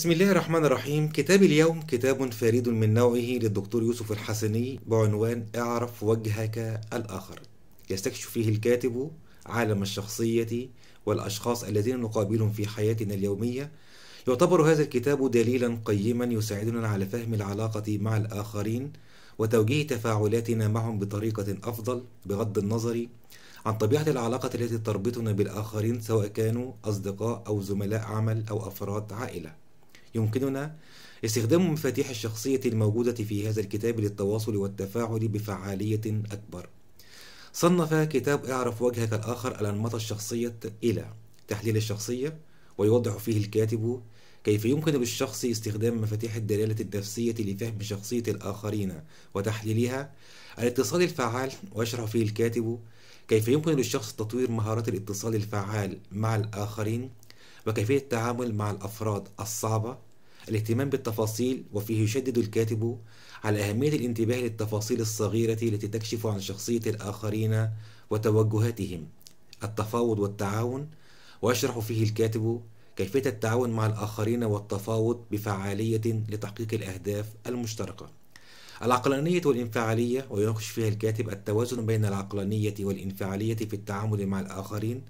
بسم الله الرحمن الرحيم كتاب اليوم كتاب فريد من نوعه للدكتور يوسف الحسني بعنوان اعرف وجهك الآخر يستكشف فيه الكاتب عالم الشخصية والأشخاص الذين نقابلهم في حياتنا اليومية يعتبر هذا الكتاب دليلا قيما يساعدنا على فهم العلاقة مع الآخرين وتوجيه تفاعلاتنا معهم بطريقة أفضل بغض النظر عن طبيعة العلاقة التي تربطنا بالآخرين سواء كانوا أصدقاء أو زملاء عمل أو أفراد عائلة يمكننا استخدام مفاتيح الشخصية الموجودة في هذا الكتاب للتواصل والتفاعل بفعالية أكبر. صنف كتاب اعرف وجهك الآخر الأنماط الشخصية إلى تحليل الشخصية ويوضح فيه الكاتب كيف يمكن للشخص استخدام مفاتيح الدلالة النفسية لفهم شخصية الآخرين وتحليلها الاتصال الفعال ويشرح فيه الكاتب كيف يمكن للشخص تطوير مهارات الاتصال الفعال مع الآخرين وكيفية التعامل مع الأفراد الصعبة الاهتمام بالتفاصيل وفيه يشدد الكاتب على أهمية الانتباه للتفاصيل الصغيرة التي تكشف عن شخصية الآخرين وتوجهاتهم التفاوض والتعاون ويشرح فيه الكاتب كيفية التعاون مع الآخرين والتفاوض بفعالية لتحقيق الأهداف المشتركة العقلانية والانفعالية ويناقش فيها الكاتب التوازن بين العقلانية والانفعالية في التعامل مع الآخرين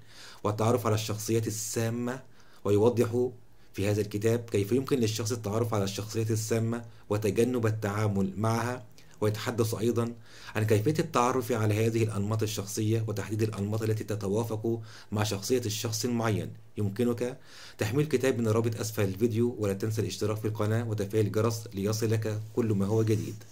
والتعرف على الشخصيات السامة ويوضح في هذا الكتاب كيف يمكن للشخص التعرف على الشخصية السامة وتجنب التعامل معها ويتحدث أيضا عن كيفية التعرف على هذه الأنماط الشخصية وتحديد الأنماط التي تتوافق مع شخصية الشخص المعين يمكنك تحميل كتاب من الرابط أسفل الفيديو ولا تنسى الاشتراك في القناة وتفعيل الجرس ليصلك كل ما هو جديد